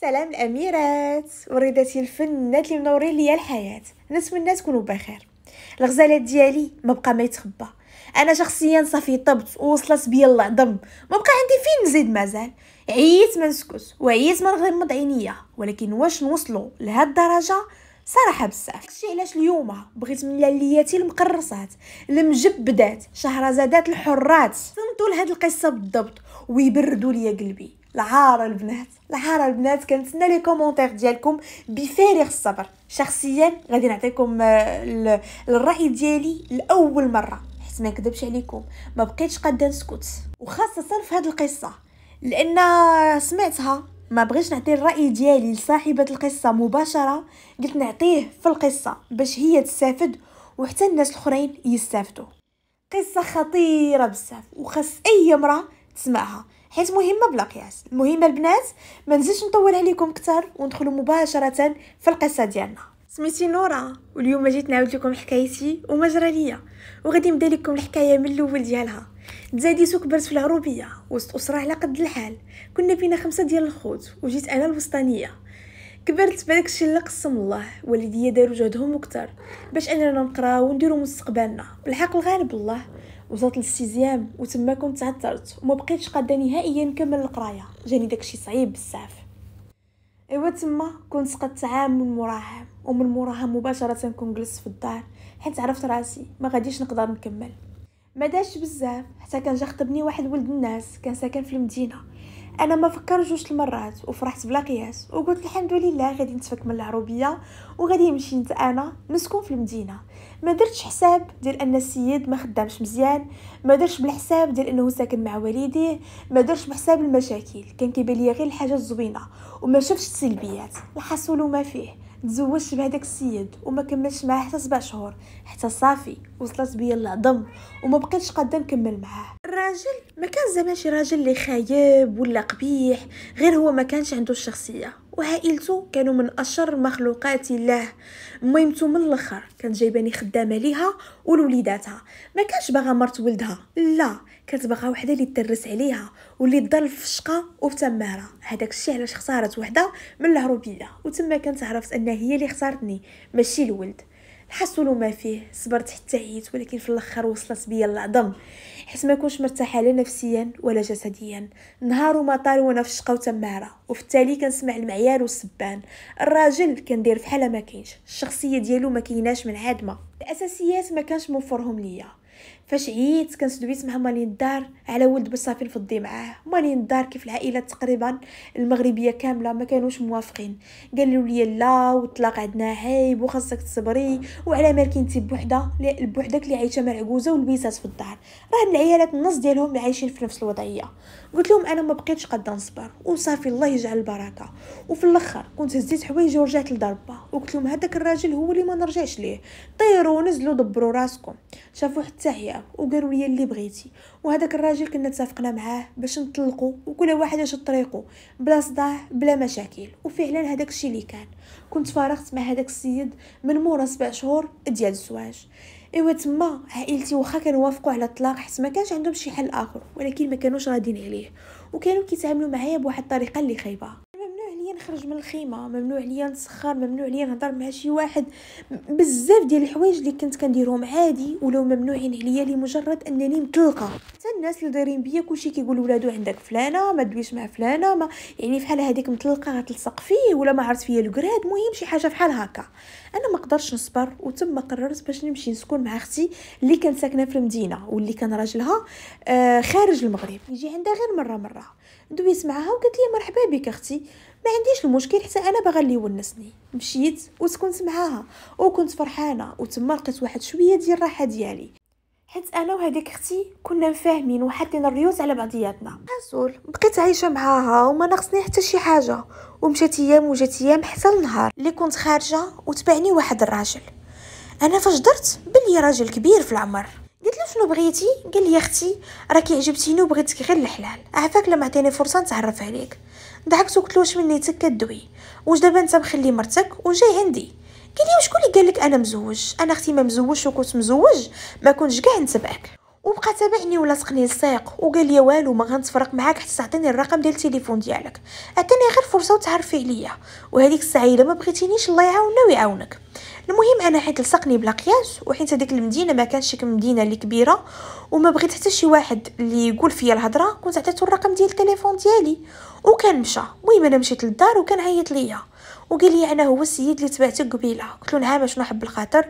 سلام الاميرات وريداتي الفنات اللي منورين ليا الحياه نتمنى تكونوا بخير الغزالات ديالي ما بقى ما يتخبى انا شخصيا صافي طبت ووصلت بيا العظم ما بقى عندي فين نزيد مازال عييت ما نسكت وعييت ما نغمض عينيا ولكن واش نوصلوا لهاد الدرجه صراحه بزاف داكشي علاش اليوم بغيت من لالياتي المقرصات المجبدات شهرزادات الحرات صمتوا لهاد القصه بالضبط ويبردوا ليا قلبي العاره البنات العاره البنات كنتسنى لي كومونتير ديالكم بفارغ الصبر شخصيا غادي نعطيكم آه، الراي ديالي لاول مره حيت ما نكذبش عليكم ما بقيتش قاده نسكت وخاصه في هذه القصه لان سمعتها ما بغيتش نعطي الراي ديالي لصاحبه القصه مباشره قلت نعطيه في القصه باش هي تستافد وحتى الناس الاخرين يستافدوا قصه خطيره بزاف وخاص اي امراه تسمعها حيت مهمه بلا قياس المهم البنات ما نزيدش نطول عليكم اكثر وندخلوا مباشره في القصه ديالنا سميتي نورا واليوم جيت نعاود لكم حكايتي وما جرى ليا وغادي نبدا لكم الحكايه من الاول ديالها تزاديت وكبرت في العروبيه وسط اسره على قد الحال كنا فينا خمسه ديال الخوت وجيت انا الوسطانيه كبرت بهذاك الشيء اللي قسم الله والديا داروا جهدهم اكثر باش اننا نقراو ونديروا مستقبلنا بالحق الغالب الله وصلت للسيزيام وتما كنت تعثرت وما بقيتش قاده نهائيا نكمل القرايه جاني داكشي صعيب بزاف ايوا تما كنت عام من المراهن ومن موراها مباشره كنت جلست في الدار حيت عرفت راسي ما غاديش نقدر نكمل ما داش بزاف حتى كان جا خطبني واحد ولد الناس كان ساكن في المدينه انا ما فكر جوج المرات وفرحت بلا قياس وقلت الحمد لله غادي نتفك من العروبيه وغادي نمشي انا نسكن في المدينه ما درتش حساب ديال ان السيد ما خدامش مزيان ما درتش بالحساب ديال انه ساكن مع والديه ما درتش بحساب المشاكل كان كيبان ليا غير الحاجه الزوينه وما شفتش السلبيات الحصول ما فيه تزوجت بهداك السيد وما كملتش معاه حتى سبع شهور حتى صافي وصلت بيا العظم وما بقيتش قاده نكمل معاه الراجل ما كان زعما شي راجل اللي خايب ولا قبيح غير هو ما كانش عنده الشخصيه وعائلته كانوا من اشر مخلوقات الله ميمتو من الاخر كانت جايباني خدامه ليها ولوليداتها ما كانش باغا مرت ولدها لا باغا وحده اللي تدرس عليها واللي تضل في الشقه وتمارة هذاك الشيء علاش خسرت وحده من الهروبيه وتما كانت عرفت ان هي اللي خسرتني ماشي الولد الحصول ما فيه صبرت حتى عييت ولكن في الاخر وصلت بيا العظم حيت ما كنتش مرتاحه لا نفسيا ولا جسديا نهار وما طار وانا في الشقه وتماره وفي التالي كنسمع المعيار والسبان الراجل كندير فحال ما كاينش الشخصيه ديالو ما كيناش من عاد الاساسيات ما كانش موفرهم ليا فاش عييت كندويت مع مالين الدار على ولد بصافي نفضي معاه مالين الدار كيف العائله تقريبا المغربيه كامله ما كانوش موافقين قالوا لي لا وطلاق عندنا عيب وخاصك تصبري وعلى مالك انت بوحده بوحدك اللي عايشه مع عجوزه والبيسات في الدار راه العيالات النص ديالهم عايشين في نفس الوضعيه قلت لهم انا ما بقيتش قادة نصبر وصافي الله يجعل البركه وفي الاخر كنت هزيت حوايجي ورجعت لدار با وقلت لهم هذاك الراجل هو اللي ما نرجعش ليه طيروا نزلوا دبروا راسكم شافوا حتى هي وقالوا ليا اللي بغيتي وهذاك الراجل كنا اتفقنا معاه باش نطلقوا وكل واحد اش طريقه بلا صداع بلا مشاكل وفعلا هذاك الشيء اللي كان كنت فارغت مع هذاك السيد من مورا سبع شهور ديال الزواج ايوا تما عائلتي واخا وافقوا على الطلاق حيت ما كانش عندهم شي حل اخر ولكن ما كانوش راضين عليه وكانوا كيتعاملوا معايا بواحد الطريقه اللي خايبه نخرج من الخيمه ممنوع ليا نسخر ممنوع ليا نهضر مع شي واحد بزاف ديال الحوايج اللي كنت كنديرهم عادي ولاو ممنوعين عليا لمجرد انني مطلقه حتى الناس اللي دايرين بيا كلشي كيقول ولادو عندك فلانه ما دويش مع فلانه ما يعني فحال هذيك مطلقه غتلصق فيه ولا ما عرفت فيا الكراد المهم شي حاجه فحال هكا انا ما قدرتش نصبر وتم قررت باش نمشي نسكن مع اختي اللي كانت ساكنه في المدينه واللي كان راجلها آه خارج المغرب يجي عندها غير مره مره دويت معاها وقالت لي مرحبا بك اختي ما عنديش المشكل حتى انا باغا اللي يونسني مشيت وسكنت معاها وكنت فرحانه وتما لقيت واحد شويه ديال الراحه ديالي حيت انا وهذيك اختي كنا مفاهمين وحاطين الريوز على بعضياتنا اصول بقيت عايشه معاها وما ناقصني حتى شي حاجه ومشات ايام وجات ايام حتى النهار اللي كنت خارجه وتبعني واحد الراجل انا فاش درت بلي راجل كبير في العمر قلت له شنو بغيتي قال لي اختي راكي عجبتيني وبغيتك غير الحلال عافاك لما عطيني فرصه نتعرف عليك ضحكت وقلت له واش منيتك كدوي واش دابا انت مخلي مرتك وجاي عندي قال لي وشكون اللي قال لك انا مزوج انا اختي ما مزوجش وكنت مزوج ما كنتش كاع نتبعك وبقى تابعني ولاصقني الساق وقال لي والو ما غنتفرق معاك حتى تعطيني الرقم ديال التليفون ديالك عطيني غير فرصه وتعرفي عليا وهذيك الساعه الا ما بغيتينيش الله يعاوننا ويعاونك المهم انا حيت لصقني بلا قياس وحيت هذيك المدينه ما كانش مدينه اللي كبيره وما بغيت حتى شي واحد اللي يقول فيا الهضره كنت عطيتو الرقم ديال التليفون ديالي وكان مشى المهم انا مشيت للدار وكان عيط ليا وقال لي انا هو السيد اللي تبعتك قبيله قلت له نعم شنو حب الخاطر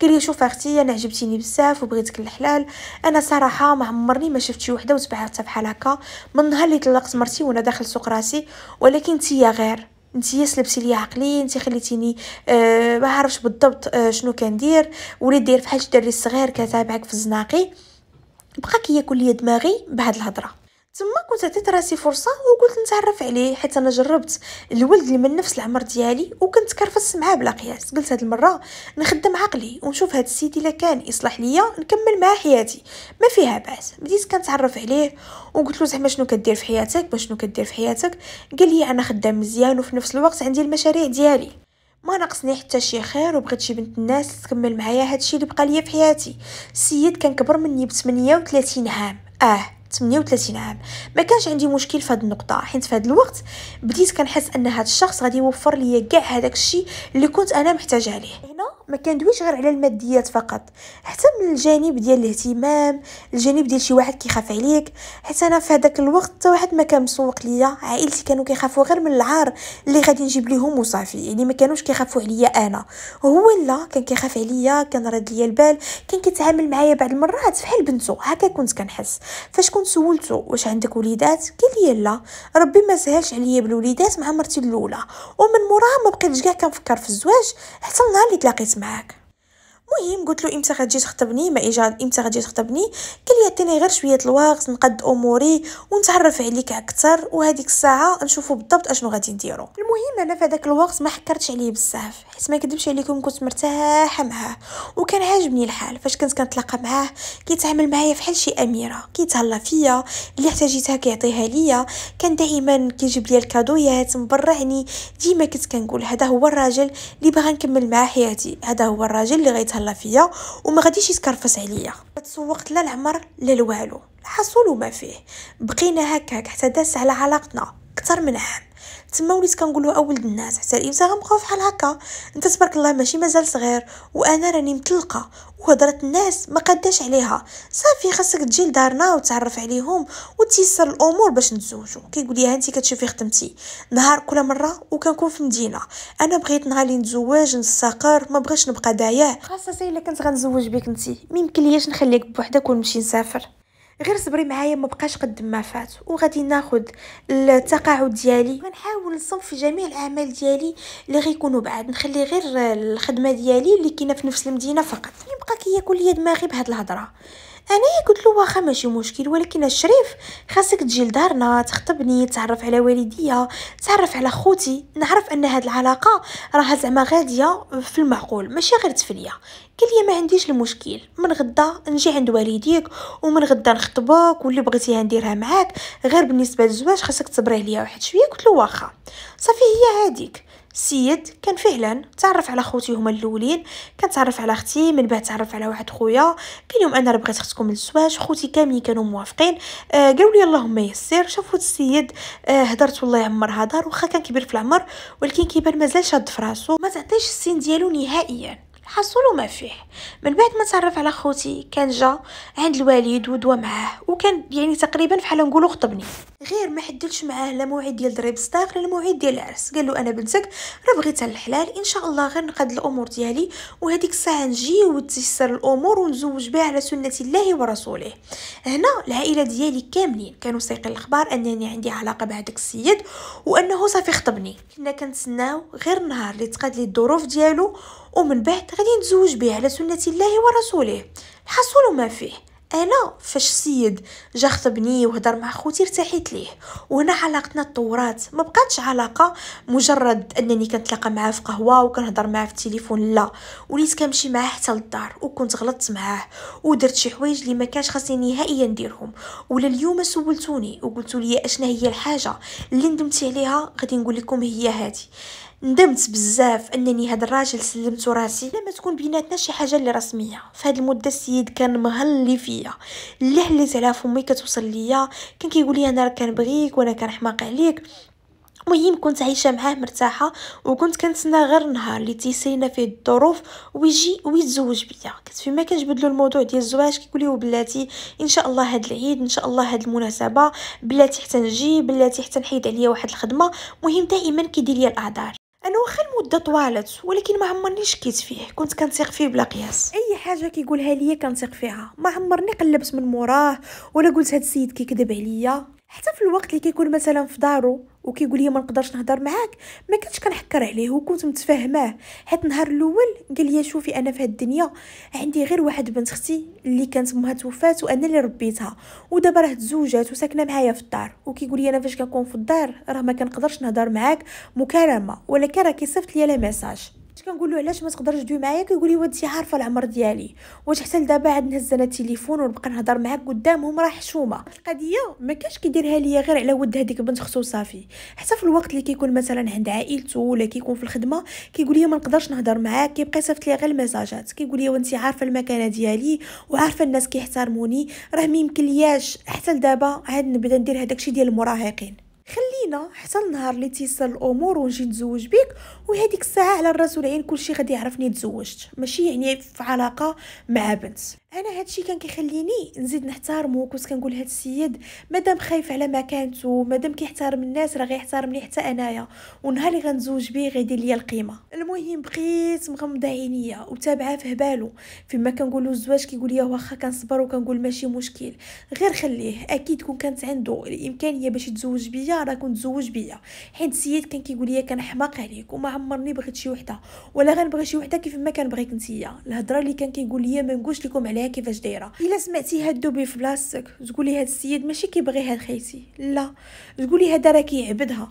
قال لي شوف اختي انا عجبتيني بزاف وبغيتك الحلال انا صراحه ما عمرني ما شفت شي وحده وتبعتها بحال هكا من نهار اللي طلقت مرتي وانا داخل سوق راسي ولكن انتيا غير انتيا سلبتي لي عقلي انت خليتيني آه ما عرفتش بالضبط آه شنو كندير وليت داير فحال شي دري الصغير كتابعك في الزناقي بقى كياكل ليا دماغي بهاد الهضره تما كنت عطيت راسي فرصه وقلت نتعرف عليه حيت انا جربت الولد اللي من نفس العمر ديالي وكنت كرفس معاه بلا قياس قلت هاد المره نخدم عقلي ونشوف هاد السيد الا كان يصلح ليا نكمل معاه حياتي ما فيها باس بديت كنتعرف عليه وقلت له زعما شنو كدير في حياتك باش شنو كدير في حياتك قال لي انا خدام مزيان وفي نفس الوقت عندي المشاريع ديالي ما ناقصني حتى شي خير وبغيت شي بنت الناس تكمل معايا هادشي اللي بقى ليا في حياتي السيد كان كبر مني ب 38 عام اه 38 عام ما كانش عندي مشكل في هذه النقطه حيت في هذا الوقت بديت كنحس ان هذا الشخص غادي يوفر لي كاع هذاك الشيء اللي كنت انا محتاجه ليه هنا ما كندويش غير على الماديات فقط حتى من الجانب ديال الاهتمام الجانب ديال شي واحد كيخاف عليك حيت انا في هذاك الوقت حتى واحد ما كان مسوق ليا عائلتي كانوا كيخافوا غير من العار اللي غادي نجيب ليهم وصافي يعني ما كانوش كيخافوا عليا انا هو لا كان كيخاف عليا كان رد ليا البال كان كيتعامل معايا بعض المرات فحال بنته هكا كنت كنحس فاش كنت سولته واش عندك وليدات قال لي لا ربي ما سهلش عليا بالوليدات مع مرتي الاولى ومن موراها ما بقيتش كاع كنفكر في الزواج حتى النهار اللي تلاقيت smack. المهم قلت له امتى غتجي تخطبني ما اجا امتى غتجي تخطبني قال لي عطيني غير شويه الوقت نقد اموري ونتعرف عليك اكثر وهذيك الساعه نشوفوا بالضبط اشنو غادي نديروا المهم انا في هذاك الوقت ما حكرتش عليه بزاف حيت ما كذبش عليكم كنت مرتاحه معاه وكان عاجبني الحال فاش كنت كنتلاقى معاه كيتعامل معايا فحال شي اميره كيتهلا فيا اللي احتاجيتها كيعطيها ليا كان دائما كيجيب ليا الكادويات مبرعني ديما كنت كنقول هذا هو الراجل اللي باغا نكمل معاه حياتي هذا هو الراجل اللي تهلا فيا وما غاديش يتكرفس عليا تسوقت لا العمر لا الوالو الحصول وما فيه بقينا هكاك حتى داس على علاقتنا اكثر من عام تما وليت كنقولو اولد الناس حتى الانسان غنبقاو فحال هكا انت تبارك الله ماشي مازال صغير وانا راني مطلقه وهضره الناس ما قداش عليها صافي خاصك تجي لدارنا وتعرف عليهم وتيسر الامور باش نتزوجوا كيقول ليها انت كتشوفي خدمتي نهار كل مره وكنكون في مدينه انا بغيت نهار نتزوج نستقر ما بغيتش نبقى دايع خاصه الا كنت غنزوج بك انت ما يمكن ليش نخليك بوحدك ونمشي نسافر غير صبري معايا ما بقاش قد ما فات وغادي ناخذ التقاعد ديالي غنحاول في جميع الاعمال ديالي اللي غيكونوا بعد نخلي غير الخدمه ديالي اللي كاينه في نفس المدينه فقط يبقى كياكل ليا دماغي بهاد الهضره انا قلت له واخا ماشي مشكل ولكن الشريف خاصك تجي لدارنا تخطبني تعرف على والديا تعرف على خوتي نعرف ان هاد العلاقه راها زعما غاديه في المعقول ماشي غير تفليه قال لي ما عنديش المشكل من غدا نجي عند والديك ومن غدا نخطبك واللي بغيتيها نديرها معاك غير بالنسبه للزواج خاصك تصبري عليا واحد شويه قلت له واخا صافي هي هاديك السيد كان فعلا تعرف على خوتي هما الاولين كنتعرف على اختي من بعد تعرف على واحد خويا قال لهم انا بغيت اختكم للزواج خوتي كاملين كانوا موافقين آه قالوا لي اللهم يسر شافوا السيد آه هدرت والله يعمرها دار واخا كان كبير في العمر ولكن كيبان مازال شاد فراسو ما تعطيش السن ديالو نهائيا حصلوا ما فيه من بعد ما تعرف على خوتي كان جا عند الوالد ودوا معاه وكان يعني تقريبا بحال نقولوا خطبني غير ما حددش معاه لا موعد ديال ضريب الصداق لا موعد ديال العرس قال له انا بنتك راه بغيتها الحلال ان شاء الله غير نقاد الامور ديالي وهذيك الساعه نجي وتيسر الامور ونزوج بها على سنه الله ورسوله هنا العائله ديالي كاملين كانوا سايقين الاخبار انني عندي علاقه بهذاك السيد وانه صافي خطبني كنا كنتسناو غير النهار اللي تقاد لي الظروف ديالو ومن بعد غادي نتزوج به على سنه الله ورسوله الحصول ما فيه انا فاش السيد جا خطبني وهضر مع خوتي ارتحيت ليه وهنا علاقتنا تطورات ما بقاتش علاقه مجرد انني كنتلاقى معاه في قهوه وكنهضر معاه في التليفون لا وليت كنمشي معاه حتى للدار وكنت غلطت معاه ودرت شي حوايج اللي ما كانش خاصني نهائيا نديرهم ولا اليوم سولتوني وقلتوا لي اشنا هي الحاجه اللي ندمتي عليها غادي نقول لكم هي هذه ندمت بزاف انني هاد الراجل سلمت راسي لما تكون بيناتنا شي حاجه اللي رسميه فهاد المده السيد كان مهلي فيا اللي حليت على فمي كتوصل ليا كان كيقول لي انا راه كنبغيك وانا كنحماق عليك المهم كنت عايشه معاه مرتاحه وكنت كنتسنى غير النهار اللي تيسينا فيه الظروف ويجي ويتزوج بيا كنت فيما كنجبدلو الموضوع ديال الزواج كيقول لي بلاتي ان شاء الله هاد العيد ان شاء الله هاد المناسبه بلاتي حتى نجي بلاتي حتى نحيد عليا واحد الخدمه المهم دائما كيدير لي الاعذار انا واخا المده طوالت ولكن ما عمرني شكيت فيه كنت كنثيق فيه بلا قياس اي حاجه كيقولها ليا كنثيق فيها ما عمرني قلبت من موراه ولا قلت هاد السيد كيكذب عليا حتى في الوقت اللي كيكون مثلا في دارو وكيقول لي ما نقدرش نهضر معاك ما كنتش كنحكر عليه وكنت متفاهماه حيت نهار الاول قال لي شوفي انا في الدنيا عندي غير واحد بنت اختي اللي كانت امها توفات وانا اللي ربيتها ودابا راه تزوجات وساكنه معايا في الدار وكيقول لي انا فاش كنكون في الدار راه ما كنقدرش نهضر معاك مكالمه ولكن راه كيصيفط لي لا ميساج كنت كنقول له علاش ما تقدرش تدوي معايا كيقول لي وانت عارفه العمر ديالي واش حتى لدابا عاد نهز انا التليفون ونبقى نهضر معاك قدامهم راه حشومه القضيه ما كاش كيديرها ليا غير على ود هذيك بنت خصو صافي حتى في الوقت اللي كيكون مثلا عند عائلته ولا كيكون في الخدمه كيقول لي ما نقدرش نهضر معاك كيبقى يصيفط لي غير الميساجات كيقول لي وانت عارفه المكانه ديالي وعارفه الناس كيحترموني راه ما يمكنلياش حتى لدابا عاد نبدا ندير هداكشي ديال المراهقين خلينا حتى النهار اللي تيسر الامور ونجي نتزوج بك وهذيك الساعه على الراس والعين كلشي غادي يعرفني تزوجت ماشي يعني في علاقه مع بنت انا هادشي كان كيخليني نزيد نحتارمو كنت كنقول هاد السيد مادام خايف على مكانته مادام كيحترم الناس راه غيحترمني حتى انايا ونهار اللي غنزوج بيه غيدير ليا القيمه المهم بقيت مغمضه عينيا وتابعه في هبالو فيما كنقولو الزواج كيقول لي واخا كنصبر وكنقول ماشي مشكل غير خليه اكيد كون كانت عنده الامكانيه باش يتزوج بيا راه كنت تزوج بيا حيت السيد كان كيقول لي كنحماق عليك وما عمرني بغيت شي وحده ولا غنبغي شي وحده كيف ما كنبغيك نتيا الهضره اللي كان كيقول لي ما نقولش لكم عليها كيفاش دايره الا هاد تدوبي في بلاصتك تقولي هاد السيد ماشي كيبغي هاد خيتي لا تقولي هذا راه كيعبدها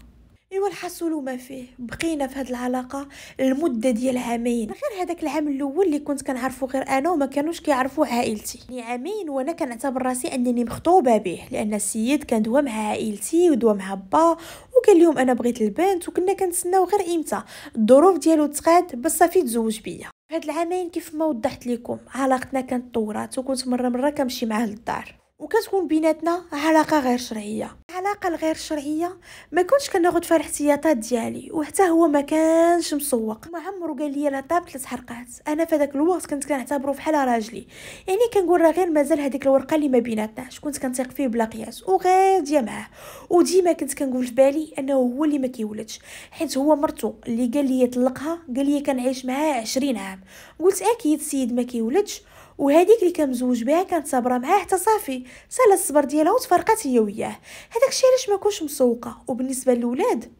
ايوا الحصول ما فيه بقينا في هاد العلاقه المده ديال عامين غير هذاك العام الاول اللي كنت كنعرفو غير انا وما كانوش كيعرفو عائلتي يعني عامين وانا كنعتبر راسي انني مخطوبه به لان السيد كان دوا مع عائلتي ودوا مع با وكان اليوم انا بغيت البنت وكنا كنتسناو غير امتى الظروف ديالو تقاد بس صافي تزوج بيا هاد العامين كيف ما وضحت لكم علاقتنا كانت طورات وكنت مره مره كنمشي معاه للدار وكتكون بيناتنا علاقه غير شرعيه العلاقه الغير شرعيه ما كنتش كناخد فيها الاحتياطات ديالي وحتى هو ما كانش مسوق ما عمرو قال لي لا طاب ثلاث حرقات انا في ذاك الوقت كنت كنعتبره بحال راجلي يعني كنقول راه غير مازال هذيك الورقه اللي ما بيناتناش كنت كنثيق فيه بلا قياس وغاديه معاه وديما كنت كنقول في بالي انه هو اللي ما كيولدش حيت هو مرتو اللي قال لي طلقها قال لي كنعيش معاه عشرين عام قلت اكيد السيد ما كيولدش وهذيك اللي كان مزوج بها كانت صابره معاه حتى صافي سال الصبر ديالها وتفرقات هي وياه هذاك الشيء علاش ما كنتش مسوقه وبالنسبه للولاد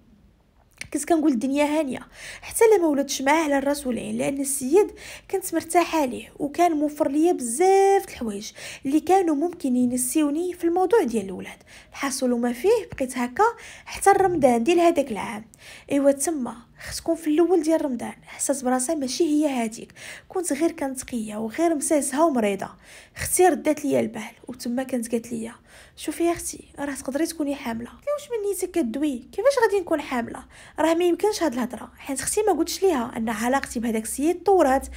كنت كنقول الدنيا هانيه حتى لما ولدتش معاه على الراس والعين لان السيد كنت مرتاحه ليه وكان موفر ليا بزاف الحوايج اللي كانوا ممكن ينسيوني في الموضوع ديال الولاد الحاصل وما فيه بقيت هكا حتى رمضان ديال هذاك العام ايوا تما تكون في الاول ديال رمضان حسات براسها ماشي هي هذيك كنت غير قيه وغير مساسها ومريضه اختي ردات ليا البال وتما كانت قالت ليا شوفي يا اختي راه تقدري تكوني حامله قلت واش من نيتك كدوي كيفاش غادي نكون حامله راه ما يمكنش هاد الهضره حيت اختي ما قلتش ليها ان علاقتي بهذاك السيد طورات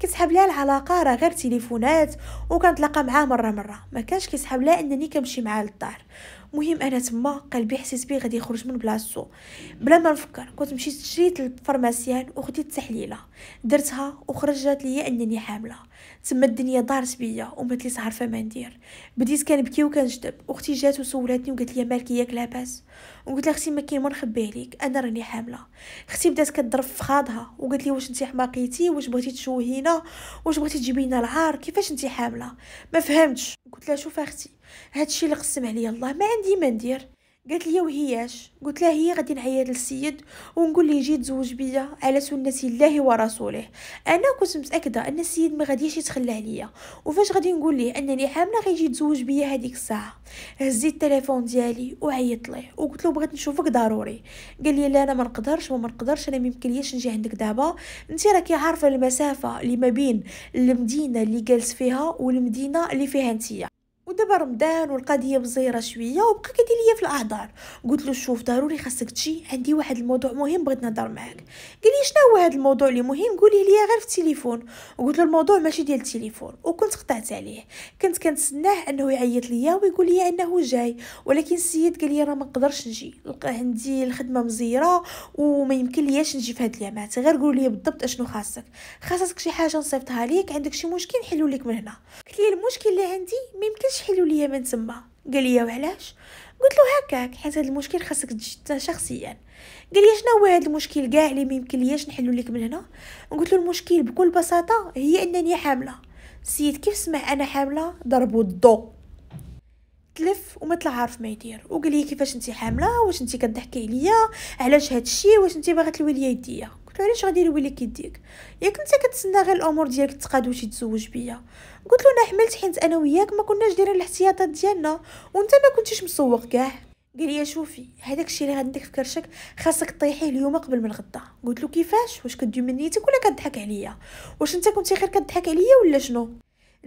كيسحب ليها العلاقه راه غير تليفونات وكنتلاقى معاه مره مره ما كانش كيسحب ليها انني كنمشي معاه للدار مهم انا تما قلبي حسيت بيه غادي يخرج من بلاصتو بلا ما نفكر كنت مشيت شريت للفارماسيان وخديت التحليله درتها وخرجت ليا انني حامله تما الدنيا دارت بيا وما كنتش عارفه ما ندير بديت كنبكي وكنجذب اختي جات وسولتني وقالت لي مالك ياك لاباس وقلت لها اختي ما كاين ما نخبيه ليك انا راني حامله اختي بدات كضرب في خاضها وقالت لي واش انت حماقيتي واش بغيتي تشوهينا واش بغيتي تجيبينا العار كيفاش انت حامله ما فهمتش قلت لها شوف اختي هادشي اللي قسم عليا الله ما عندي ما ندير قالت لي وهياش قلت لها هي غادي نعيط للسيد ونقول ليه يجي تزوج بيا على سنه الله ورسوله انا كنت متاكده ان السيد ما غاديش يتخلى عليا وفاش غادي نقول ليه انني حامله غيجي يتزوج بيا هذيك الساعه هزيت التليفون ديالي وعيطت ليه وقلت له بغيت نشوفك ضروري قال لي لا انا ما نقدرش وما نقدرش انا يمكنليش نجي عندك دابا انت راكي عارفه المسافه اللي ما بين المدينه اللي جالس فيها والمدينه اللي فيها انتيا ودابا رمضان والقضيه مزيره شويه وبقى كيدير ليا في الاعذار قلت له شوف ضروري خاصك تجي عندي واحد الموضوع مهم بغيت نهضر معاك قال لي شنو هو هذا الموضوع اللي مهم قولي لي غير في التليفون وقلت له الموضوع ماشي ديال التليفون وكنت قطعت عليه كنت كنتسناه انه يعيط ليا ويقول لي انه جاي ولكن السيد قال لي راه ما نقدرش نجي عندي الخدمه مزيره وما يمكن لياش نجي في هاد اليامات غير قول لي بالضبط اشنو خاصك خاصك شي حاجه نصيفطها ليك عندك شي مشكل نحلو لك من هنا قلت لي المشكل اللي عندي ما يمكنش علاش حلوا ليا من تما قال لي وعلاش قلت له هكاك حيت هذا المشكل خاصك تجد شخصيا قال لي شنو هو هذا المشكل كاع اللي ممكن ليش لياش نحلو لك من هنا قلت له المشكل بكل بساطه هي انني حامله السيد كيف سمع انا حامله ضربو الضو تلف وما طلع عارف ما يدير وقال لي كيفاش انت حامله واش انت كضحكي عليا علاش هادشي واش انت باغا تلوي ليا يديا حقك علاش غادي يولي كيديك ياك انت كتسنى غير الامور ديالك تقاد واش يتزوج بيا قلت له انا حملت حيت انا وياك ما كناش دايرين الاحتياطات ديالنا وانت ما كنتيش مسوق كاع قال لي شوفي هذاك الشيء اللي عندك في كرشك خاصك طيحيه اليوم قبل من غدا قلت له كيفاش واش كدي منيتك ولا كضحك عليا واش انت كنتي غير كضحك عليا ولا شنو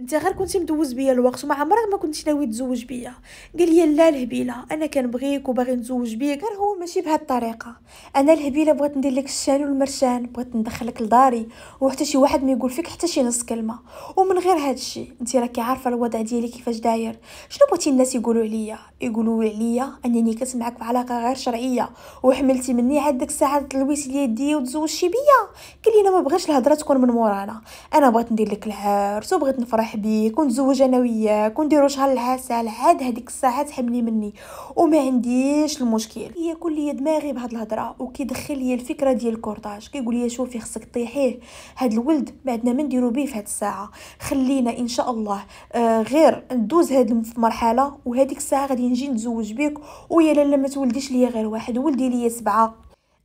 انت غير كنتي مدوز بيا الوقت وما عمرك ما كنتي ناوي تزوج بيا قال لي لا الهبيله انا كنبغيك وباغي نزوج بيك غير هو ماشي بهاد الطريقه انا الهبيله بغيت ندير لك الشان والمرشان بغيت ندخلك لداري وحتى شي واحد ما يقول فيك حتى شي نص كلمه ومن غير هذا الشيء انت راكي عارفه الوضع ديالي كيفاش داير شنو بغيتي الناس يقولوا عليا يقولوا عليا انني كنت معاك في علاقه غير شرعيه وحملتي مني عاد ديك الساعه تلويس لي يدي وتزوجتي بيا قال لي انا ما بغيتش الهضره تكون من مورانا انا بغيت ندير لك العرس وبغيت نفرح صاحبي بيه كون نتزوج انا وياه كون نديرو شهر العسل عاد هذيك الساعه تحبني مني وما عنديش المشكل هي كل لي دماغي بهاد الهضره وكيدخل لي الفكره ديال الكورطاج كيقول لي شوفي خصك طيحيه هاد الولد ما عندنا ما نديرو بيه فهاد الساعه خلينا ان شاء الله آه غير ندوز هاد المرحله وهذيك الساعه غادي نجي نتزوج بك ويا لاله ما تولديش ليا غير واحد ولدي ليا سبعه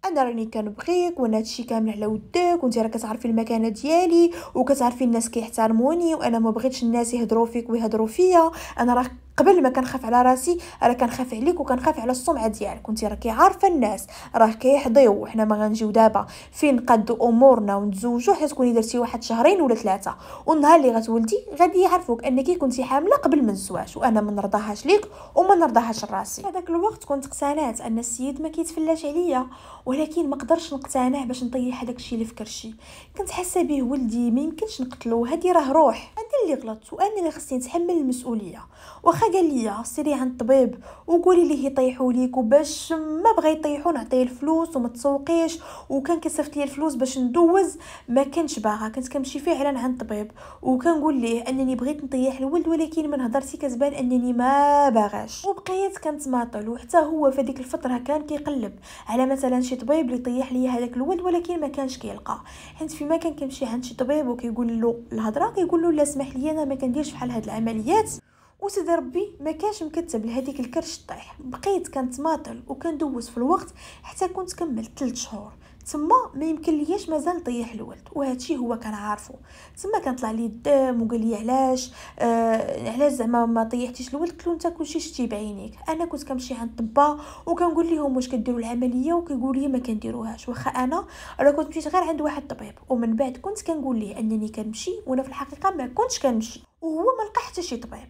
انا راني كنبغيك وانا هادشي كامل على ودك وانت راه كتعرفي المكانه ديالي وكتعرفي الناس كيحترموني وانا ما بغيتش الناس يهضروا فيك ويهضروا فيا انا راه قبل ما كنخاف على راسي راه كنخاف عليك وكنخاف على السمعه ديالك وانت راكي عارفه الناس راه كيحضيو وحنا ما غنجيو دابا فين نقادوا امورنا ونتزوجوا حيت تكوني درتي واحد شهرين ولا ثلاثه والنهار اللي غتولدي غادي يعرفوك انك كنتي حامله قبل من الزواج وانا ما نرضاهاش ليك وما نرضاهاش لراسي هذاك الوقت كنت اقتنعت ان السيد ما كيتفلاش عليا ولكن ما قدرش نقتنع باش نطيح هذاك الشيء اللي في كرشي كنت حاسه به ولدي ما يمكنش نقتلو هادي راه روح انا اللي غلطت وانا اللي خصني نتحمل المسؤوليه واخا قال لي سيري عند الطبيب وقولي ليه يطيحوا ليك وباش ما بغى يطيحوا نعطيه الفلوس وما تسوقيش وكان كيصيفط لي الفلوس باش ندوز ما كانش باغا كنت كنمشي فعلا عند الطبيب وكنقول ليه انني بغيت نطيح الولد ولكن من هضرتي كتبان انني ما باغاش وبقيت كنتماطل وحتى هو في ديك الفتره كان كيقلب على مثلا شي طبيب اللي طيح ليا هذاك الولد ولكن ما كانش كيلقى حيت فيما كان كيمشي عند شي طبيب وكيقول له الهضره كيقول له لا سمح لي انا ما كنديرش بحال هاد العمليات وسيد ربي ما كانش مكتب لهذيك الكرش طيح بقيت كنتماطل وكندوز في الوقت حتى كنت كملت 3 شهور تما ما يمكن لياش مازال نطيح الولد وهادشي هو كان عارفه تما كان طلع لي الدم وقال لي علاش آه علاش زعما ما طيحتيش الولد قلت له انت كلشي شتي بعينيك انا كنت كنمشي عند طبا وكنقول لهم واش كديروا العمليه وكيقول لي ما كنديروهاش واخا انا راه كنت مشيت غير عند واحد الطبيب ومن بعد كنت كنقول ليه انني كنمشي وانا في الحقيقه ما كنتش كنمشي وهو ما لقى حتى شي طبيب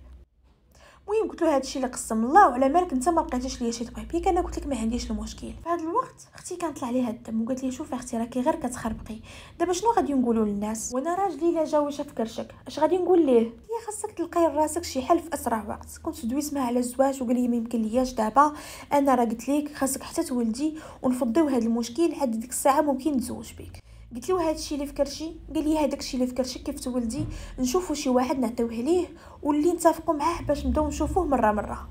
المهم قلت له هادشي اللي قسم الله وعلى مالك انت ما لقيتيش ليا شي طبيب ياك انا قلت لك ما عنديش المشكل فهاد الوقت اختي كانت طلع ليها الدم وقالت لي شوفي اختي راكي غير كتخربقي دابا شنو غادي نقولوا للناس وانا راجلي لا جاوي شاف كرشك اش غادي نقول ليه هي خاصك تلقاي راسك شي حل في اسرع وقت كنت دويت معها على الزواج وقال لي ما يمكن لياش دابا انا راه قلت لك خاصك حتى تولدي ونفضيو هاد المشكل عاد ديك الساعه ممكن نتزوج بك قلت له هذا الشيء اللي في كرشي قال لي هذاك الشيء اللي في كرشك كيف تولدي نشوفوا شي واحد نعطيوه ليه واللي نتفقوا معاه باش نبداو نشوفوه مره مره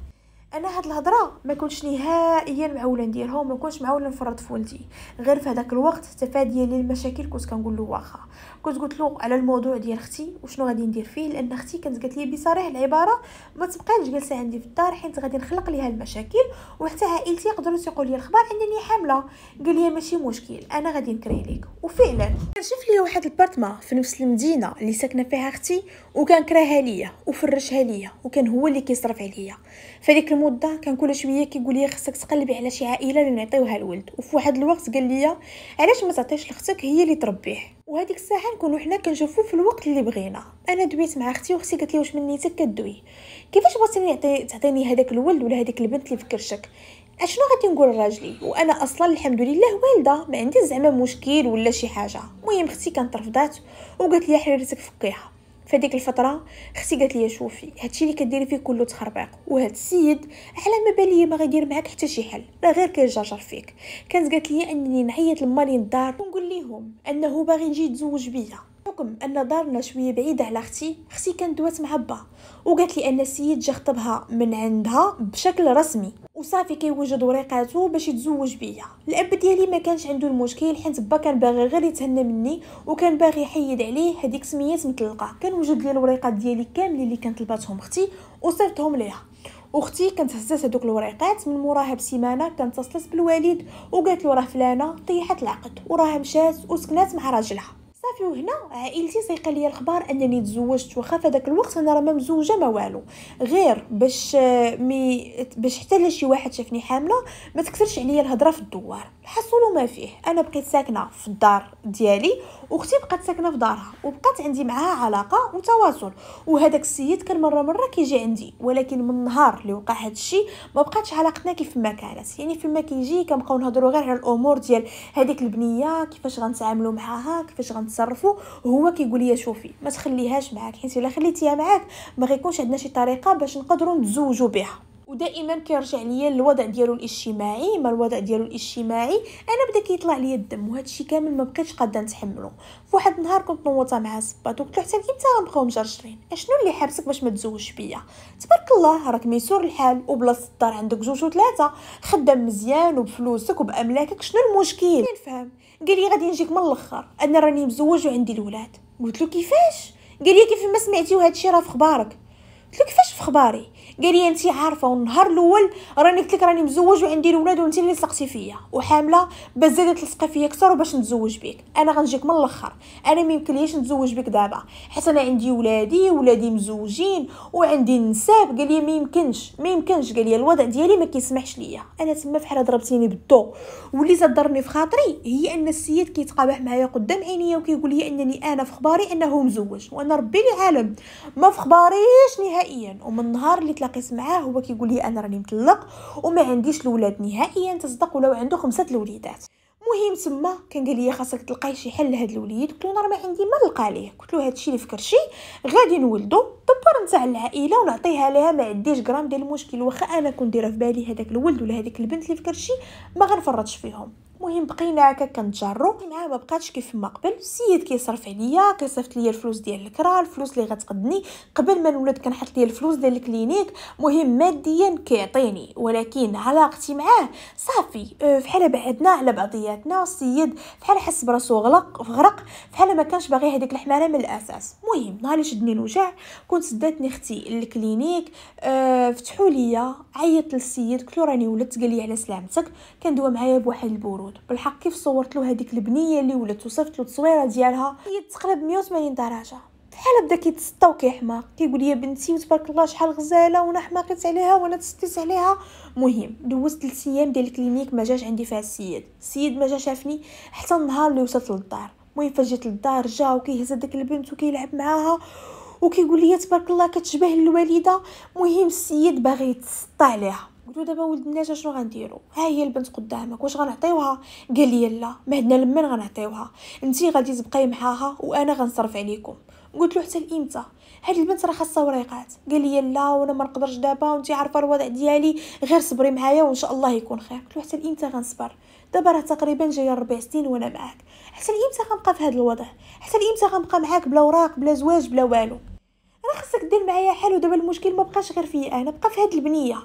انا هاد الهضره ما كنتش نهائيا معوله نديرها وما كنتش معوله نفرض فولتي غير في هذاك الوقت تفاديا ديالي المشاكل كنت كنقول له واخا كنت قلت له على الموضوع ديال اختي وشنو غادي ندير فيه لان اختي كانت قالت لي بصريح العباره ما تبقاش جالسه عندي في الدار حيت غادي نخلق ليها المشاكل وحتى عائلتي يقدروا يقول لي الخبر انني حامله قال لي ماشي مشكل انا غادي نكري ليك وفعلا شاف لي واحد البارتما في نفس المدينه اللي ساكنه فيها اختي وكان كراها ليا وفرشها ليا وكان هو اللي كيصرف عليا فديك مده كان كل شويه كيقول لي خصك تقلبي على شي عائله اللي نعطيوها الولد وفي واحد الوقت قال لي علاش ما تعطيش لختك هي اللي تربيه وهذيك الساعه نكونوا حنا كنشوفو في الوقت اللي بغينا انا دويت مع اختي واختي قالت لي واش منيتك كدوي كيفاش بغيتي تعطيني هذاك الولد ولا هذيك البنت اللي في كرشك اشنو غادي نقول لراجلي وانا اصلا الحمد لله والده ما عندي زعما مشكل ولا شي حاجه المهم اختي كانت رفضات وقالت لي حريرتك فكيها فهذيك الفتره اختي قالت لي شوفي هادشي اللي كديري فيه كله تخربيق وهاد السيد على ما بان ما غيدير معاك حتى شي حل راه غير كيجرجر فيك كانت قالت لي انني نعيط لمالين الدار ونقول لهم انه باغي نجي يتزوج بيا حكم ان دارنا شويه بعيده على اختي اختي كانت دوات مع با وقالت لي ان السيد جا خطبها من عندها بشكل رسمي وصافي كيوجد وريقاتو باش يتزوج بيا الاب ديالي ما كانش عنده المشكل حيت با كان باغي غير يتهنى مني وكان باغي يحيد عليه هذيك سميات مطلقه كان وجد لي الوريقات ديالي كاملين اللي كانت طلباتهم اختي وصيفطهم ليها اختي كانت هزات هذوك الوريقات من موراها بسيمانه كانت تصلت بالوالد وقالت له راه فلانه طيحت العقد وراها مشات وسكنات مع راجلها صافي وهنا عائلتي سيقى لي الخبر انني تزوجت واخا في الوقت انا راه ما مزوجه ما والو غير باش آه، مي باش حتى لا شي واحد شافني حامله ما تكثرش عليا الهضره في الدوار الحصول ما فيه انا بقيت ساكنه في الدار ديالي واختي بقات ساكنه في دارها وبقات عندي معاها علاقه وتواصل وهذاك السيد كان مره مره كيجي عندي ولكن من النهار اللي وقع هذا الشيء ما بقاتش علاقتنا كيف ما كانت يعني فيما كيجي كنبقاو نهضروا غير على الامور ديال هذيك البنيه كيفاش غنتعاملوا معاها كيفاش غنتصرفوا هو كيقول لي شوفي ما تخليهاش معاك حيت الا خليتيها معاك ما غيكونش عندنا شي طريقه باش نقدروا نتزوجوا بها ودائما كيرجع ليا للوضع ديالو الاجتماعي ما الوضع ديالو الاجتماعي انا بدا كيطلع ليا الدم وهذا الشيء كامل ما بقيتش قاده نتحملو فواحد النهار كنت نوطه مع صباط وقلت له حتى امتى غنبقاو مجرجرين اشنو اللي حابسك باش ما تزوجش بيا تبارك الله راك ميسور الحال وبلاصه الدار عندك جوج وثلاثه خدام مزيان وبفلوسك وباملاكك شنو المشكل نفهم قال لي غادي نجيك من الاخر انا راني مزوج وعندي الولاد قلت له كيفاش قال لي كيف ما سمعتي وهذا الشيء راه في خبارك قلت له كيفاش في خباري قال لي انت عارفه والنهار الاول راني قلت لك راني مزوج وعندي الولاد وانت اللي لصقتي فيا وحامله باش زادت تلصقي فيا اكثر وباش نتزوج بك انا غنجيك من الاخر انا ما يمكنليش نتزوج بك دابا حيت انا عندي ولادي ولادي مزوجين وعندي نساب قال لي ما يمكنش ما يمكنش قال لي الوضع ديالي ما كيسمحش ليا انا تما فحال ضربتيني بالضو واللي تضرني في خاطري هي ان السيد كيتقابح معايا قدام عينيا وكيقول لي انني انا في خباري انه مزوج وانا ربي لي عالم ما في خباريش نهائيا ومن نهار اللي تلاقيت معاه هو كيقول لي انا راني مطلق وما عنديش الاولاد نهائيا تصدق ولو عنده خمسه الوليدات المهم تما كان قال لي خاصك تلقاي شي حل لهاد الوليد قلت له انا ما عندي ما نلقى ليه قلت له هادشي اللي فكر شي غادي نولدو دبر نتاع العائله ونعطيها ليها ما عنديش غرام ديال المشكل واخا انا دايره في بالي هذاك الولد ولا هذيك البنت اللي فكر شي ما غنفرطش فيهم المهم بقينا هكا كنتجرو معاه ما بقاتش كيف ما قبل السيد كيصرف عليا كيصيفط ليا الفلوس ديال الكرا الفلوس اللي غتقدني قبل ما نولد كنحط ليا الفلوس ديال الكلينيك مهم ماديا كيعطيني ولكن علاقتي معاه صافي أه، فحال بعدنا على بعضياتنا السيد فحال حس براسو غلق غرق فحال ما كانش باغي هذيك الحماله من الاساس المهم نهار شدني الوجع كنت سداتني اختي للكلينيك أه، فتحوا ليا عيطت للسيد قلت له راني ولدت قال لي على سلامتك كندوي معايا بواحد البرود موجود بالحق كيف صورت له هذيك البنيه اللي ولات وصفت له التصويره ديالها هي تقلب 180 درجه بحال بدا كيتسطى وكيحماق كيقول لي بنتي وتبارك الله شحال غزاله وانا حماقت عليها وانا تسطيت عليها مهم دوزت 3 ايام ديال الكلينيك ما جاش عندي فيها السيد السيد ما جا شافني حتى النهار اللي وصلت للدار المهم فاش جيت للدار جا وكيهز داك البنت وكيلعب معاها وكيقول لي تبارك الله كتشبه الوالده مهم السيد باغي يتسطى عليها قلت له دابا ولد الناس شنو غنديروا ها هي البنت قدامك واش غنعطيوها قال لي لا ما عندنا لمن غنعطيوها انت غادي تبقاي معاها وانا غنصرف عليكم قلت له حتى لامتى هاد البنت راه خاصها وريقات قال لي لا وانا ما نقدرش دابا وانت عارفه الوضع ديالي غير صبري معايا وان شاء الله يكون خير قلت له حتى لامتى غنصبر دابا راه تقريبا جاي ربع سنين وانا معاك حتى لامتى غنبقى في هاد الوضع حتى لامتى غنبقى معاك بلا اوراق بلا زواج بلا والو راه خصك دير معايا حل ودابا المشكل ما بقاش غير فيا انا بقى في هاد البنيه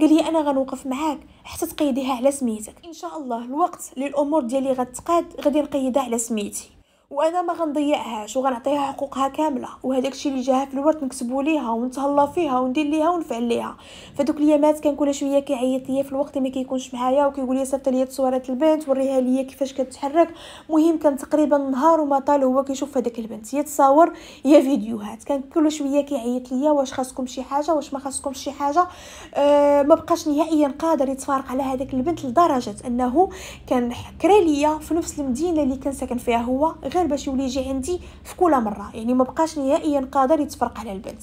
قال لي انا غنوقف معاك حتى تقيديها على سميتك ان شاء الله الوقت للامور ديالي غتقاد غادي نقيدها على سميتي وانا ما غنضيعهاش وغنعطيها حقوقها كامله وهداك الشيء اللي جاها في الورد نكسبو ليها ونتهلا فيها وندير ليها ونفعل ليها فدوك اليامات كان كل شويه كيعيط ليا في الوقت اللي ما كيكونش معايا وكيقول لي صيفط ليا تصويرات البنت وريها ليا كيفاش كتحرك مهم كان تقريبا نهار وما طال هو كيشوف هذاك البنت يا تصاور يا فيديوهات كان كل شويه كيعيط ليا واش خاصكم شي حاجه واش ما خاصكم شي حاجه أه ما بقاش نهائيا قادر يتفارق على هذاك البنت لدرجه انه كان كرا ليا في نفس المدينه اللي كان ساكن فيها هو غير باش يولي يجي عندي في كل مره يعني ما بقاش نهائيا قادر يتفرق على البنت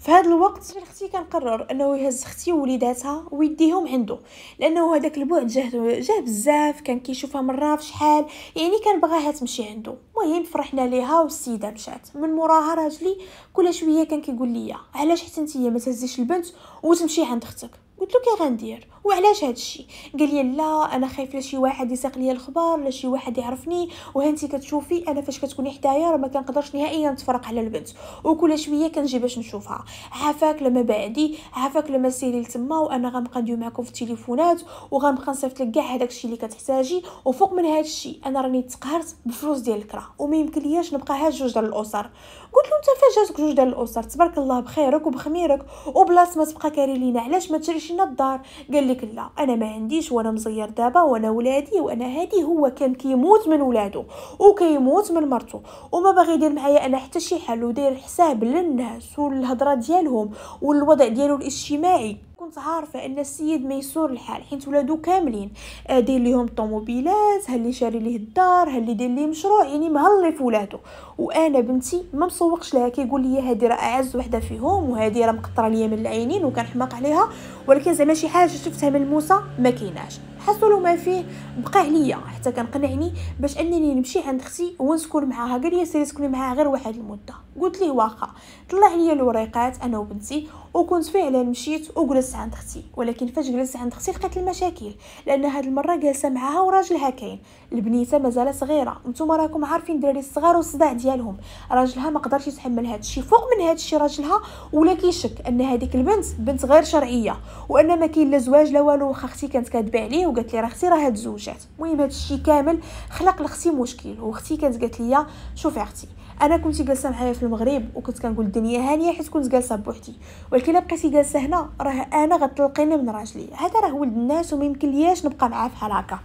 في هذا الوقت اختي كنقرر انه يهز اختي ووليداتها ويديهم عنده لانه هذاك البعد جاه جاه بزاف كان كيشوفها مره في شحال يعني كان بغاها تمشي عنده المهم فرحنا ليها والسيده مشات من موراها راجلي كل شويه كان كيقول لي علاش حتى انت ما تهزيش البنت وتمشي عند اختك قلت له كي غندير وعلاش هذا الشيء قال لي لا انا خايف لا شي واحد يساق لي الخبر لا شي واحد يعرفني وهانتي كتشوفي انا فاش كتكوني حدايا راه ما كنقدرش نهائيا نتفرق على البنت وكل شويه كنجي باش نشوفها عافاك لما بعدي عافاك لما سيري لتما وانا غنبقى ندوي معكم في التليفونات وغنبقى نصيفط لك كاع هذاك الشيء اللي كتحتاجي وفوق من هذا الشيء انا راني تقهرت بفلوس ديال الكرا وما يمكن لياش نبقى هاد جوج ديال الاسر قلت له انت فاش جاتك جوج ديال الاسر تبارك الله بخيرك وبخميرك وبلاص ما تبقى كاري لينا علاش ما تشريش لنا الدار قال لك لا انا ما عنديش وانا مزير دابا وانا ولادي وانا هادي هو كان كيموت من ولادو وكيموت من مرتو وما باغي يدير معايا انا حتى شي حل وداير حساب للناس والهضره ديالهم والوضع ديالو الاجتماعي كنت عارفه ان السيد ميسور الحال حيت ولادو كاملين آه، دير ليهم الطوموبيلات هاللي شاري ليه الدار هاللي دير ليه مشروع يعني مهلي في ولادو وانا بنتي ما مسوقش لها كيقول لي هذه راه اعز وحده فيهم وهذه راه مقطره ليا من العينين وكنحماق عليها ولكن زعما شي حاجه شفتها من موسى ما كيناش حصلوا ما فيه بقى عليا حتى كنقنعني باش انني نمشي عند اختي ونسكن معاها قال لي سيري سكني معاها غير واحد المده قلت ليه واخا طلع لي الوريقات انا وبنتي وكنت فعلا مشيت وجلست عند اختي ولكن فاش جلست عند اختي لقيت المشاكل لان هاد المره جالسه معاها وراجلها كاين البنيته مازال صغيره نتوما راكم عارفين الدراري الصغار والصداع ديالهم راجلها ما قدرش يتحمل هاد الشيء فوق من هاد الشيء راجلها ولا كيشك ان هذيك البنت بنت غير شرعيه وان ما كاين لا زواج لا والو واخا اختي كانت كاتبه عليه وقالت لي راه اختي راه تزوجات المهم هاد الشيء كامل خلق لاختي مشكل واختي كانت قالت لي شوفي اختي انا كنت جالسه معايا في المغرب وكنت كنقول الدنيا هانيه حيت كنت جالسه بوحدي ولكن بقيتي جالسه هنا راه انا غتلقيني من راجلي هذا راه ولد الناس وما يمكن لياش نبقى معاه في هكا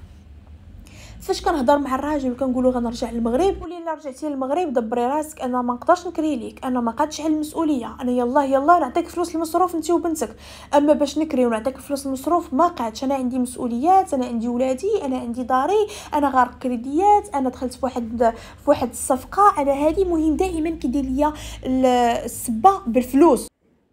فاش كنهضر مع الراجل كنقولو غنرجع للمغرب ولي الا رجعتي للمغرب دبري راسك انا ما نقدرش نكري ليك انا ما قادش على المسؤوليه انا يلاه يلاه نعطيك فلوس المصروف انت وبنتك اما باش نكري ونعطيك فلوس المصروف ما قادش انا عندي مسؤوليات انا عندي ولادي انا عندي داري انا غارق كريديات انا دخلت في واحد في واحد الصفقه انا هذه مهم دائما كيدير ليا السبه بالفلوس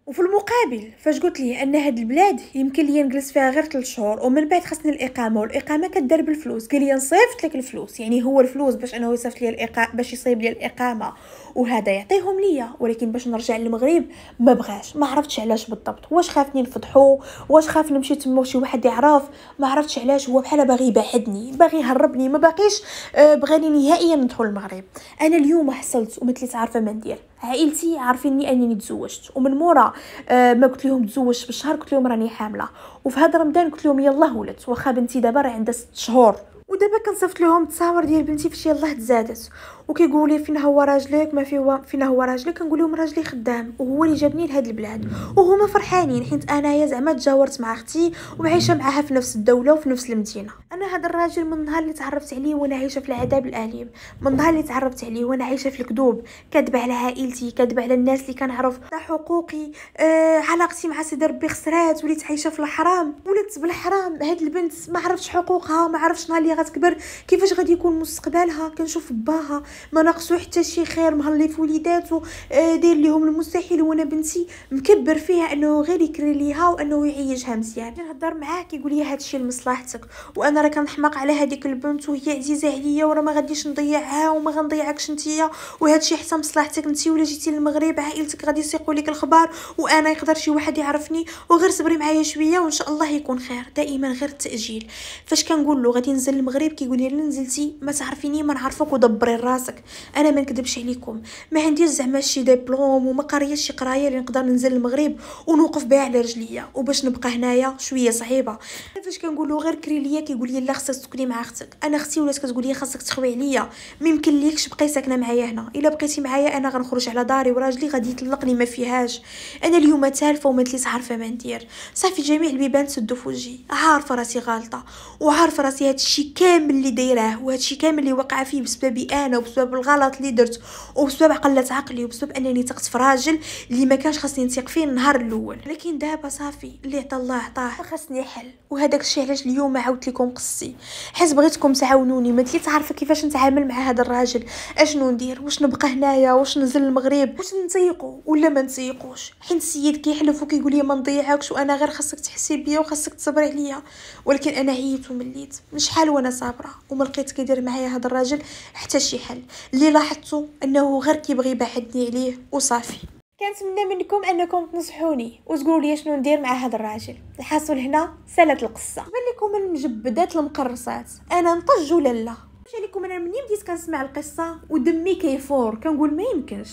وفي المقابل فاش قلت ليه ان هاد البلاد يمكن لي نجلس فيها غير 3 شهور ومن بعد خاصني الاقامه والاقامه كدار بالفلوس قال لي نصيفط لك الفلوس يعني هو الفلوس باش انه يصيفط لي الاقامه باش يصيب لي الاقامه وهذا يعطيهم ليا ولكن باش نرجع للمغرب ما بغاش ما عرفتش علاش بالضبط واش خافني نفضحو واش خاف نمشي تما شي واحد يعرف ما عرفتش علاش هو بحال باغي يبعدني باغي يهربني ما باقيش آه، بغاني نهائيا ندخل المغرب انا اليوم حصلت وما تليت عارفه ما ندير عائلتي عارفيني انني تزوجت ومن مورا آه، ما قلت لهم تزوجت بالشهر قلت لهم راني حامله وفي هذا رمضان قلت لهم يلاه ولدت واخا بنتي دابا راه عندها 6 شهور ودابا كنصيفط لهم التصاور ديال بنتي فاش يلاه تزادت وكيقولوا لي فين هو راجلك ما في هو فين هو راجلك كنقول لهم راجلي خدام وهو اللي جابني لهاد البلاد وهما فرحانين حيت انايا زعما تجاورت مع اختي وعايشه معاها في نفس الدوله وفي نفس المدينه انا هذا الراجل من النهار اللي تعرفت عليه وانا عايشه في العذاب الاليم من النهار اللي تعرفت عليه وانا عايشه في الكذوب كذب على عائلتي كذب على الناس اللي كنعرف على حقوقي آه علاقتي مع سيدي ربي خسرات وليت عايشه في الحرام ولدت بالحرام هاد البنت ما عرفتش حقوقها ما عرفتش نهار اللي غتكبر كيفاش غادي يكون مستقبلها كنشوف باها ما ناقصو حتى شي خير مهلي في وليداتو آه، داير ليهم المستحيل وانا بنتي مكبر فيها انه غير يكري ليها وانه يعيجها مزيان نهضر معاه كيقول لي هادشي لمصلحتك وانا راه كنحماق على هذيك البنت وهي عزيزه عليا وراه ما غاديش نضيعها وما غنضيعكش نتيا وهادشي حتى مصلحتك نتي ولا جيتي للمغرب عائلتك غادي يسيقوا لك الخبار وانا يقدر شي واحد يعرفني وغير صبري معايا شويه وان شاء الله يكون خير دائما غير التاجيل فاش كنقول له غادي ننزل المغرب كيقول لي نزلتي ما تعرفيني ما نعرفك ودبري الراس راسك انا ما نكذبش عليكم ما عنديش زعما شي ديبلوم وما قريتش شي قرايه اللي نقدر ننزل المغرب ونوقف بها على رجليا وباش نبقى هنايا شويه صعيبه فاش كنقول له غير كري ليا كيقول لي لا خصك تسكني مع اختك انا اختي ولات كتقول لي خاصك تخوي عليا ما ليكش بقاي ساكنه معايا هنا الا بقيتي معايا انا غنخرج على داري وراجلي غادي يطلقني ما فيهاش انا اليوم تالفه وما تليس عارفه ما ندير صافي جميع البيبان سدوا فوجي عارفه راسي غالطه وعارفه راسي هادشي كامل اللي دايراه وهادشي كامل اللي وقع فيه بسببي انا وبسبب وبسبب الغلط اللي درت وبسبب قله عقلي وبسبب انني ثقت في راجل اللي ما كانش خاصني نثق فيه النهار الاول لكن دابا صافي اللي عطا الله عطاه خاصني حل وهذاك الشيء علاش اليوم عاودت لكم قصتي حيت بغيتكم تعاونوني ما كنت عارفه كيفاش نتعامل مع هذا الراجل اشنو ندير واش نبقى هنايا واش ننزل المغرب واش نطيقو ولا ما نطيقوش حين السيد كيحلف وكيقول لي ما نضيعكش وانا غير خاصك تحسي بيا وخاصك تصبري عليا ولكن انا عييت ومليت من شحال وانا صابره وما لقيت كيدير معايا هذا الراجل حتى شي حل اللي لاحظته انه غير كيبغي يبعدني عليه وصافي كنتمنى منكم انكم تنصحوني وتقولوا لي شنو ندير مع هذا الراجل الحاصل هنا سالت القصه بان لكم المجبدات المقرصات انا نطج ولا لا مشى لكم انا منين بديت كنسمع القصه ودمي كيفور كنقول ما يمكنش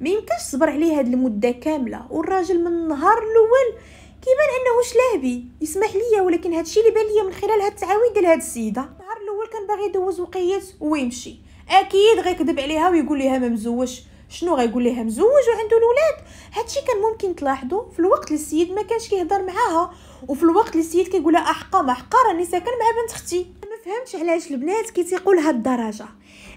ما يمكنش صبر عليه هاد المده كامله والراجل من النهار الاول كيبان انه شلابي يسمح ليا ولكن هادشي اللي بان ليا من خلال هاد التعاويذ ديال هاد السيده النهار الاول كان باغي يدوز وقيت ويمشي اكيد غيكذب عليها ويقول ليها ما مزوجش شنو غيقول ليها مزوج وعنده الولاد هادشي كان ممكن تلاحظوا في الوقت اللي السيد ما كانش كيهضر معاها وفي الوقت اللي السيد كيقول لها احقا ما حقا راني ساكن مع بنت اختي ما فهمتش علاش البنات كيتيقول لهاد الدرجه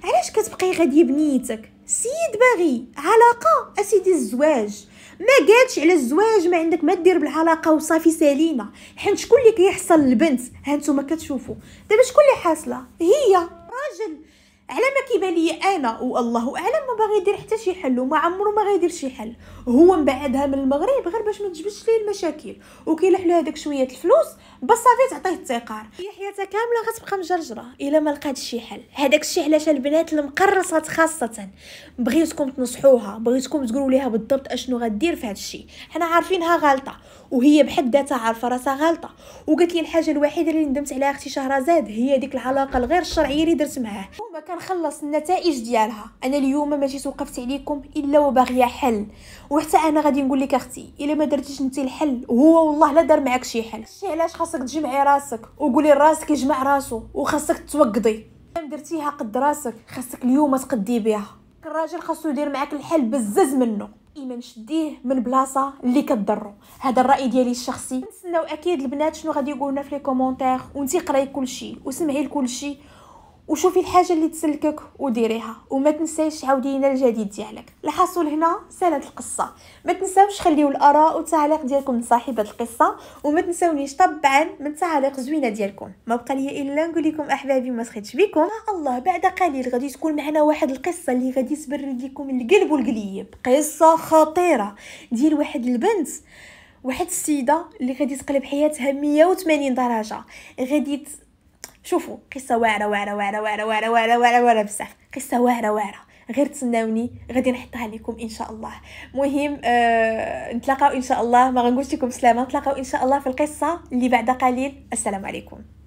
علاش كتبقي غاديه بنيتك السيد باغي علاقه اسيدي الزواج ما قالش على الزواج ما عندك ما دير بالعلاقه وصافي سليمه حيت شكون اللي كيحصل للبنت هانتوما كتشوفوا دابا شكون اللي حاصله هي راجل على ما كيبان لي انا والله اعلم ما باغي يدير حتى شي حل وما عمرو ما غيدير شي حل هو مبعدها من المغرب غير باش ما تجبدش ليه المشاكل وكيلحلو هذاك شويه الفلوس صافي تعطيه التيقار هي حياتها كامله غتبقى مجرجره الا ما لقاتش شي حل هذاك الشيء علاش البنات المقرصات خاصه بغيتكم تنصحوها بغيتكم تقولوا ليها بالضبط اشنو غدير في هذا الشيء حنا عارفينها غلطه وهي بحد ذاتها عارفه راسها غلطه وقالت لي الحاجه الوحيده اللي ندمت عليها اختي شهرزاد هي ديك العلاقه الغير الشرعيه اللي درت معاه وما كنخلص النتائج ديالها انا اليوم ما جيت وقفت عليكم الا وباغيه حل وحتى انا غادي نقول لك اختي الا ما درتيش انت الحل هو والله لا دار معك شي حل علاش خاص خاصك تجمعي راسك وقولي راسك يجمع راسو وخاصك توقضي درتيها قد راسك خاصك اليوم تقدي بها الراجل خاصو يدير معاك الحل بزز منه ايما نشديه من بلاصه اللي كتضرو هذا الراي ديالي الشخصي نتسناو اكيد البنات شنو غادي يقولوا في لي كومونتير وانتي قراي كلشي وسمعي لكلشي وشوفي الحاجه اللي تسلكك وديريها وما تنسيش عاودي لنا الجديد ديالك الحصول هنا سالت القصه ما تنساوش خليو الاراء والتعليق ديالكم لصاحبه القصه وما تنساونيش طبعا من التعاليق زوينه ديالكم ما بقى لي الا نقول لكم احبابي ما سخيتش بكم الله بعد قليل غادي تكون معنا واحد القصه اللي غادي تبرد لكم القلب والقليب قصه خطيره ديال واحد البنت واحد السيده اللي غادي تقلب حياتها 180 درجه غادي شوفوا قصه واعره واعره واعره واعره واعره واعره واعره واعره بزاف قصه واعره واعره غير تسناوني غادي نحطها لكم ان شاء الله مهم آه نتلاقاو ان شاء الله ما غنقولش لكم سلامه نتلاقاو ان شاء الله في القصه اللي بعد قليل السلام عليكم